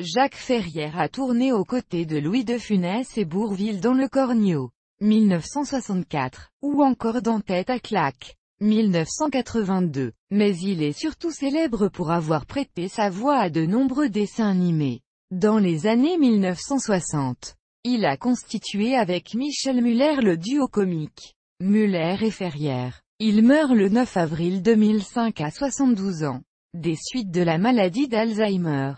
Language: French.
Jacques Ferrière a tourné aux côtés de Louis de Funès et Bourville dans Le Cornio, 1964, ou encore dans Tête à claque, 1982. Mais il est surtout célèbre pour avoir prêté sa voix à de nombreux dessins animés. Dans les années 1960, il a constitué avec Michel Muller le duo comique. Muller et Ferrière. Il meurt le 9 avril 2005 à 72 ans, des suites de la maladie d'Alzheimer.